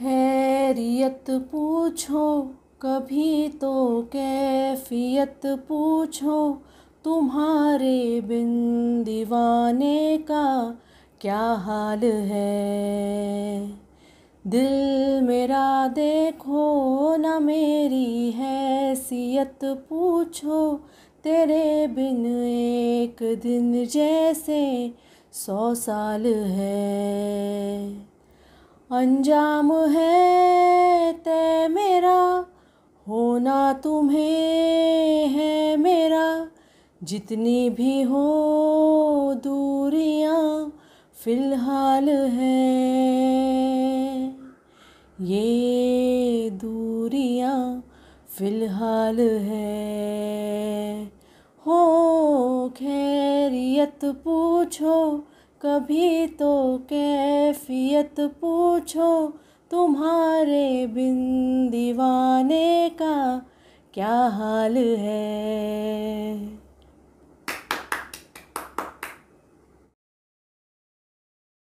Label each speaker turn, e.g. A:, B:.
A: खैरियत पूछो कभी तो कैफियत पूछो तुम्हारे बिन दीवाने का क्या हाल है दिल मेरा देखो न मेरी हैसियत पूछो तेरे बिन एक दिन जैसे सौ साल है अंजाम है ते मेरा होना तुम्हें है मेरा जितनी भी हो दूरियां फिलहाल है ये दूरियां फिलहाल है हो खैरियत पूछो कभी तो कैफियत पूछो तुम्हारे बिन दीवाने का क्या हाल है